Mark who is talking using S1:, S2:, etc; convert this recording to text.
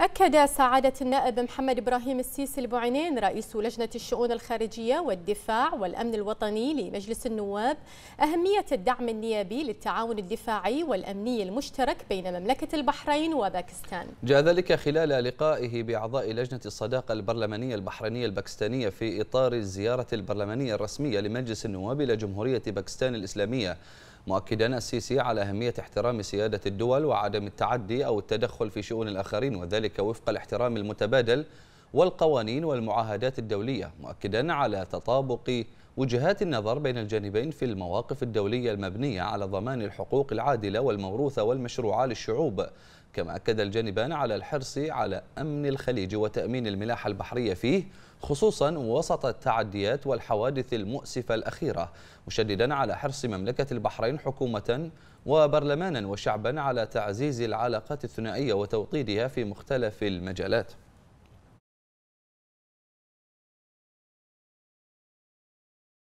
S1: أكد سعادة النائب محمد إبراهيم السيسي البوعينين رئيس لجنة الشؤون الخارجية والدفاع والأمن الوطني لمجلس النواب أهمية الدعم النيابي للتعاون الدفاعي والأمني المشترك بين مملكة البحرين وباكستان
S2: جاء ذلك خلال لقائه بأعضاء لجنة الصداقة البرلمانية البحرينية الباكستانية في إطار الزيارة البرلمانية الرسمية لمجلس النواب إلى جمهورية باكستان الإسلامية مؤكدا السيسي على أهمية احترام سيادة الدول وعدم التعدي أو التدخل في شؤون الآخرين وذلك وفق الاحترام المتبادل والقوانين والمعاهدات الدولية مؤكدا على تطابق وجهات النظر بين الجانبين في المواقف الدولية المبنية على ضمان الحقوق العادلة والموروثة والمشروعة للشعوب كما أكد الجانبان على الحرص على أمن الخليج وتأمين الملاحة البحرية فيه خصوصا وسط التعديات والحوادث المؤسفة الأخيرة مشددا على حرص مملكة البحرين حكومة وبرلمانا وشعبا على تعزيز العلاقات الثنائية وتوطيدها في مختلف المجالات